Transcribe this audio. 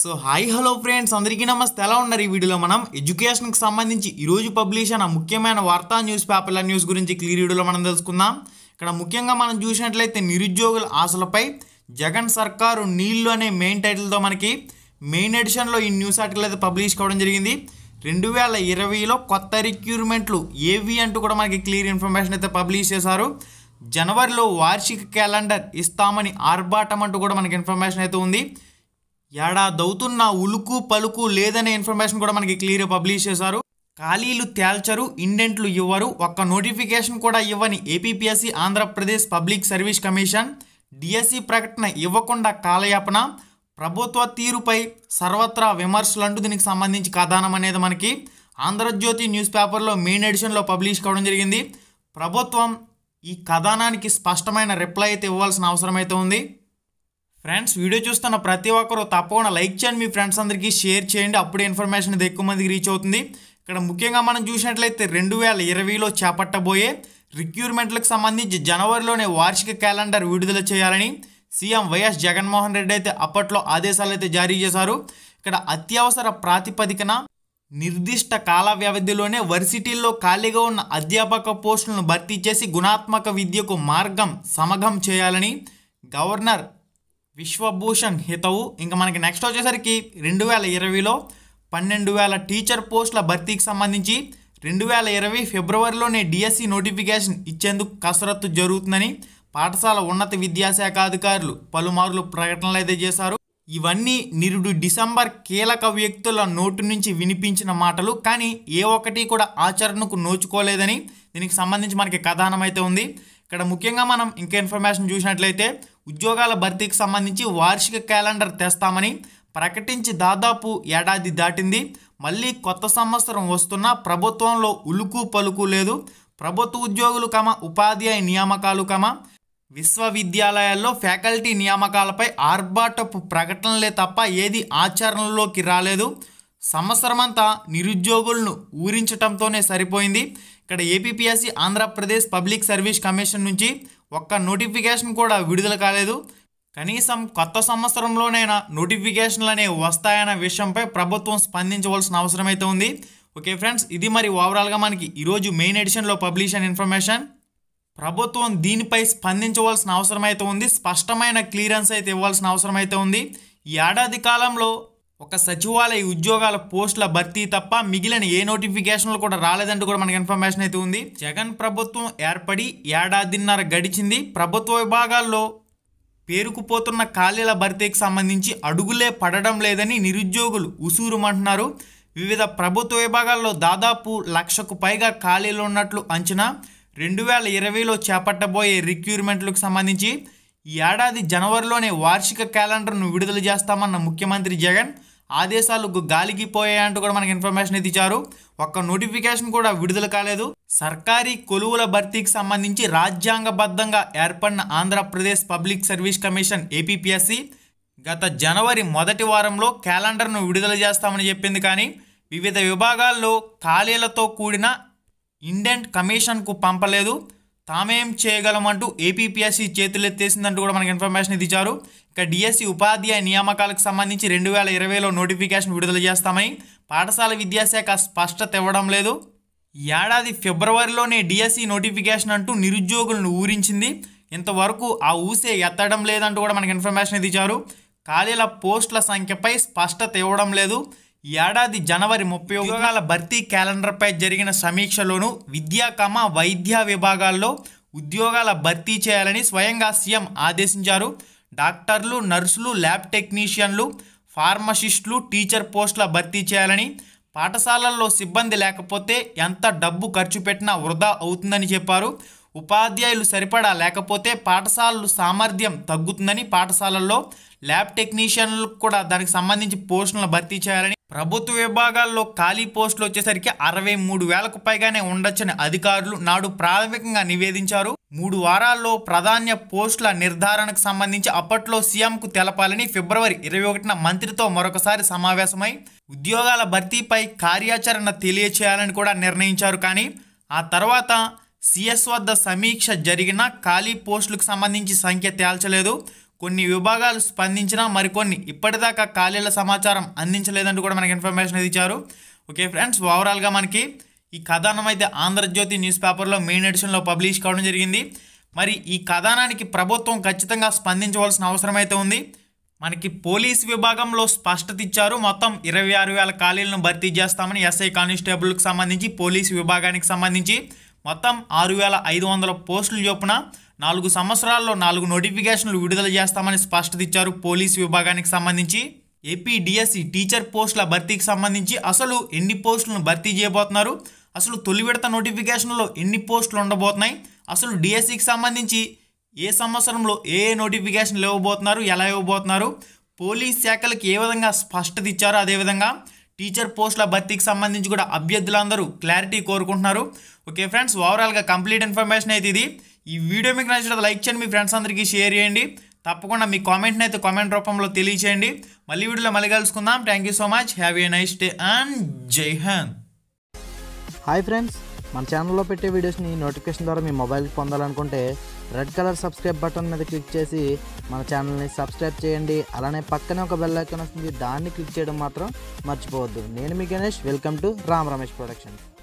so hi hello friends అందరికీ నమస్తే ఎలా ఉన్నారు ఈ వీడియోలో మనం ఎడ్యుకేషన్కి సంబంధించి ఈరోజు పబ్లిష్ అయిన ముఖ్యమైన వార్తా న్యూస్ పేపర్ల న్యూస్ గురించి క్లియర్ వీడియోలో మనం తెలుసుకుందాం ఇక్కడ ముఖ్యంగా మనం చూసినట్లయితే నిరుద్యోగుల ఆశలపై జగన్ సర్కారు నీళ్లు అనే మెయిన్ టైటిల్తో మనకి మెయిన్ ఎడిషన్లో ఈ న్యూస్ ఆర్టికల్ అయితే పబ్లిష్ కావడం జరిగింది రెండు వేల ఇరవైలో కొత్త రిక్యూర్మెంట్లు ఏవి అంటూ కూడా మనకి క్లియర్ ఇన్ఫర్మేషన్ అయితే పబ్లిష్ చేశారు జనవరిలో వార్షిక క్యాలెండర్ ఇస్తామని ఆర్భాటం అంటూ కూడా మనకి ఇన్ఫర్మేషన్ అయితే ఉంది దౌతున్న ఉలుకు పలుకు లేదనే ఇన్ఫర్మేషన్ కూడా మనకి క్లియర్ పబ్లిష్ చేశారు ఖాళీలు తేల్చరు ఇండెంట్లు ఇవ్వరు ఒక్క నోటిఫికేషన్ కూడా ఇవ్వని APPSC Andhra Pradesh public service commission DSC ప్రకటన ఇవ్వకుండా కాలయాపన ప్రభుత్వ తీరుపై సర్వత్రా విమర్శలు అంటూ దీనికి సంబంధించి కథానం అనేది మనకి ఆంధ్రజ్యోతి న్యూస్ పేపర్లో మెయిన్ ఎడిషన్లో పబ్లిష్ కావడం జరిగింది ప్రభుత్వం ఈ కథానానికి స్పష్టమైన రిప్లై అయితే ఇవ్వాల్సిన అవసరం అయితే ఉంది ఫ్రెండ్స్ వీడియో చూస్తున్న ప్రతి ఒక్కరూ తప్పకుండా లైక్ చేయండి మీ ఫ్రెండ్స్ అందరికీ షేర్ చేయండి అప్పుడే ఇన్ఫర్మేషన్ ఇది ఎక్కువ మందికి రీచ్ అవుతుంది ఇక్కడ ముఖ్యంగా మనం చూసినట్లయితే రెండు వేల ఇరవైలో చేపట్టబోయే రిక్యూర్మెంట్లకు సంబంధించి జనవరిలోనే వార్షిక క్యాలెండర్ విడుదల చేయాలని సీఎం వైఎస్ జగన్మోహన్ రెడ్డి అయితే అప్పట్లో ఆదేశాలు అయితే జారీ చేశారు ఇక్కడ అత్యవసర ప్రాతిపదికన నిర్దిష్ట కాల వ్యవధిలోనే వర్సిటీల్లో ఖాళీగా ఉన్న అధ్యాపక పోస్టులను భర్తీ చేసి గుణాత్మక విద్యకు మార్గం సమగం చేయాలని గవర్నర్ విశ్వభూషణ్ హితవు ఇంకా మనకి నెక్స్ట్ వచ్చేసరికి రెండు వేల ఇరవైలో పన్నెండు వేల టీచర్ పోస్టుల భర్తీకి సంబంధించి రెండు వేల ఇరవై ఫిబ్రవరిలోనే డిఎస్సి నోటిఫికేషన్ e ఇచ్చేందుకు కసరత్తు జరుగుతుందని పాఠశాల ఉన్నత విద్యాశాఖ అధికారులు పలుమార్లు ప్రకటనలు అయితే చేశారు ఇవన్నీ నిరుడు డిసెంబర్ కీలక వ్యక్తుల నోటు నుంచి వినిపించిన మాటలు కానీ ఏ ఒక్కటి కూడా ఆచరణకు నోచుకోలేదని దీనికి సంబంధించి మనకి కథానం అయితే ఉంది ఇక్కడ ముఖ్యంగా మనం ఇంకా ఇన్ఫర్మేషన్ చూసినట్లయితే ఉద్యోగాల భర్తీకి సంబంధించి వార్షిక క్యాలెండర్ తెస్తామని ప్రకటించి దాదాపు ఏడాది దాటింది మళ్ళీ కొత్త సంవత్సరం వస్తున్నా ప్రభుత్వంలో ఉలుకు పలుకు లేదు ప్రభుత్వ ఉద్యోగులు కమ ఉపాధ్యాయ నియామకాలు కమ విశ్వవిద్యాలయాల్లో ఫ్యాకల్టీ నియామకాలపై ఆర్భాటపు ప్రకటనలే తప్ప ఏది ఆచరణలోకి రాలేదు సంవత్సరమంతా నిరుద్యోగులను ఊరించటంతోనే సరిపోయింది ఇక్కడ APPSC Andhra Pradesh public service commission నుంచి ఒక్క నోటిఫికేషన్ కూడా విడుదల కాలేదు కనీసం కొత్త సంవత్సరంలోనైనా నోటిఫికేషన్లు అనేవి వస్తాయన్న విషయంపై ప్రభుత్వం స్పందించవలసిన అవసరం అయితే ఉంది ఓకే ఫ్రెండ్స్ ఇది మరి ఓవరాల్గా మనకి ఈరోజు మెయిన్ ఎడిషన్లో పబ్లిష్ అయిన ఇన్ఫర్మేషన్ ప్రభుత్వం దీనిపై స్పందించవలసిన అవసరం అయితే ఉంది స్పష్టమైన క్లియరెన్స్ అయితే ఇవ్వాల్సిన అవసరం అయితే ఉంది ఈ ఏడాది కాలంలో ఒక సచివాలయ ఉద్యోగాల పోస్టుల భర్తీ తప్ప మిగిలిన ఏ నోటిఫికేషన్లు కూడా రాలేదంటూ కూడా మనకి ఇన్ఫర్మేషన్ అయితే ఉంది జగన్ ప్రభుత్వం ఏర్పడి ఏడాదిన్నర గడిచింది ప్రభుత్వ విభాగాల్లో పేరుకుపోతున్న ఖాళీల భర్తీకి సంబంధించి అడుగులే పడడం లేదని నిరుద్యోగులు ఉసూరుమంటున్నారు వివిధ ప్రభుత్వ విభాగాల్లో దాదాపు లక్షకు పైగా ఖాళీలు ఉన్నట్లు అంచనా రెండు వేల ఇరవైలో చేపట్టబోయే రిక్యూర్మెంట్లకు సంబంధించి ఈ ఏడాది జనవరిలోనే వార్షిక క్యాలెండర్ను విడుదల చేస్తామన్న ముఖ్యమంత్రి జగన్ ఆదేశాలు గాలికి పోయాయంటూ కూడా మనకి ఇన్ఫర్మేషన్ అయితే ఇచ్చారు ఒక్క నోటిఫికేషన్ కూడా విడుదల కాలేదు సర్కారీ కొలువుల భర్తీకి సంబంధించి రాజ్యాంగబద్ధంగా ఏర్పడిన Andhra Pradesh public service commission APPSC గత జనవరి మొదటి వారంలో క్యాలెండర్ను విడుదల చేస్తామని చెప్పింది కానీ వివిధ విభాగాల్లో ఖాళీలతో కూడిన ఇండెంట్ కమిషన్కు పంపలేదు తామేం చేయగలమంటూ ఏపీపీఎస్సీ ఎత్తేసిందంటూ కూడా మనకి ఇన్ఫర్మేషన్ ఇది ఇచ్చారు ఇక డిఎస్సి ఉపాధ్యాయ నియామకాలకు సంబంధించి రెండు వేల ఇరవైలో నోటిఫికేషన్ విడుదల చేస్తామని పాఠశాల విద్యాశాఖ స్పష్టత ఇవ్వడం లేదు ఏడాది ఫిబ్రవరిలోనే డిఎస్సి నోటిఫికేషన్ అంటూ నిరుద్యోగులను ఊరించింది ఇంతవరకు ఆ ఊసే ఎత్తడం లేదంటూ కూడా మనకి ఇన్ఫర్మేషన్ ఇది ఇచ్చారు ఖాళీల పోస్టుల సంఖ్యపై స్పష్టత ఇవ్వడం లేదు ఏడాది జనవరి ముప్పై ఉద్యోగాల భర్తీ క్యాలెండర్పై జరిగిన సమీక్షలోను విద్యాకమ వైద్య విభాగాల్లో ఉద్యోగాల భర్తీ చేయాలని స్వయంగా సీఎం ఆదేశించారు డాక్టర్లు నర్సులు ల్యాబ్ టెక్నీషియన్లు ఫార్మసిస్టులు టీచర్ పోస్టుల భర్తీ చేయాలని పాఠశాలల్లో సిబ్బంది లేకపోతే ఎంత డబ్బు ఖర్చు పెట్టినా వృధా అవుతుందని చెప్పారు ఉపాధ్యాయులు సరిపడా లేకపోతే పాఠశాలలు సామర్థ్యం తగ్గుతుందని పాఠశాలల్లో ల్యాబ్ టెక్నీషియన్లకు కూడా దానికి సంబంధించి పోస్టులను భర్తీ చేయాలని ప్రభుత్వ విభాగాల్లో ఖాళీ పోస్టులు వచ్చేసరికి అరవై మూడు వేలకు పైగానే ఉండొచ్చని అధికారులు నాడు ప్రాథమికంగా నివేదించారు మూడు వారాల్లో ప్రాధాన్య పోస్టుల నిర్ధారణకు సంబంధించి అప్పట్లో సీఎంకు తెలపాలని ఫిబ్రవరి ఇరవై ఒకటిన మంత్రితో మరొకసారి సమావేశమై ఉద్యోగాల భర్తీపై కార్యాచరణ తెలియచేయాలని కూడా నిర్ణయించారు కానీ ఆ తర్వాత సిఎస్ వద్ద సమీక్ష జరిగిన ఖాళీ పోస్టులకు సంబంధించి సంఖ్య తేల్చలేదు కొన్ని విభాగాలు స్పందించినా మరికొన్ని ఇప్పటిదాకా ఖాళీల సమాచారం అందించలేదంటూ కూడా మనకి ఇన్ఫర్మేషన్ అది ఇచ్చారు ఓకే ఫ్రెండ్స్ ఓవరాల్గా మనకి ఈ కథనం అయితే ఆంధ్రజ్యోతి న్యూస్ పేపర్లో మెయిన్ ఎడిషన్లో పబ్లిష్ కావడం జరిగింది మరి ఈ కథనానికి ప్రభుత్వం ఖచ్చితంగా స్పందించవలసిన అవసరం అయితే ఉంది మనకి పోలీస్ విభాగంలో స్పష్టత ఇచ్చారు మొత్తం ఇరవై ఆరు వేల ఖాళీలను భర్తీ చేస్తామని ఎస్ఐ కానిస్టేబుల్కి సంబంధించి పోలీస్ విభాగానికి సంబంధించి మొత్తం ఆరు వేల ఐదు వందల పోస్టులు చొప్పున నాలుగు సంవత్సరాల్లో నాలుగు నోటిఫికేషన్లు విడుదల చేస్తామని స్పష్టత ఇచ్చారు పోలీస్ విభాగానికి సంబంధించి ఏపీ డిఎస్సి టీచర్ పోస్టుల భర్తీకి సంబంధించి అసలు ఎన్ని పోస్టులను భర్తీ చేయబోతున్నారు అసలు తొలి విడత నోటిఫికేషన్లో ఎన్ని పోస్టులు ఉండబోతున్నాయి అసలు డిఎస్సికి సంబంధించి ఏ సంవత్సరంలో ఏ ఏ నోటిఫికేషన్లు ఇవ్వబోతున్నారు ఎలా ఇవ్వబోతున్నారు పోలీస్ శాఖలకు ఏ విధంగా స్పష్టత ఇచ్చారో అదేవిధంగా టీచర్ పోస్టుల భర్తీకి సంబంధించి కూడా అభ్యర్థులందరూ క్లారిటీ కోరుకుంటున్నారు ఓకే ఫ్రెండ్స్ ఓవరాల్గా కంప్లీట్ ఇన్ఫర్మేషన్ అయితే ఇది ఈ వీడియో మీకు నచ్చినట్టు లైక్ చేయండి మీ ఫ్రెండ్స్ అందరికీ షేర్ చేయండి తప్పకుండా మీ కామెంట్ని అయితే కామెంట్ రూపంలో తెలియచేయండి మళ్ళీ వీడియోలో మళ్ళీ కలుసుకుందాం thank you so much have a nice day and Jai Hind hi friends మన ఛానల్లో పెట్టే వీడియోస్ని నోటిఫికేషన్ ద్వారా మీ మొబైల్కి పొందాలనుకుంటే రెడ్ కలర్ సబ్స్క్రైబ్ బటన్ మీద క్లిక్ చేసి మన ఛానల్ని సబ్స్క్రైబ్ చేయండి అలానే పక్కనే ఒక బెల్ ఐకాన్ వస్తుంది దాన్ని క్లిక్ చేయడం మాత్రం మర్చిపోవద్దు నేను మీ Ganesh welcome to Ram Ramesh productions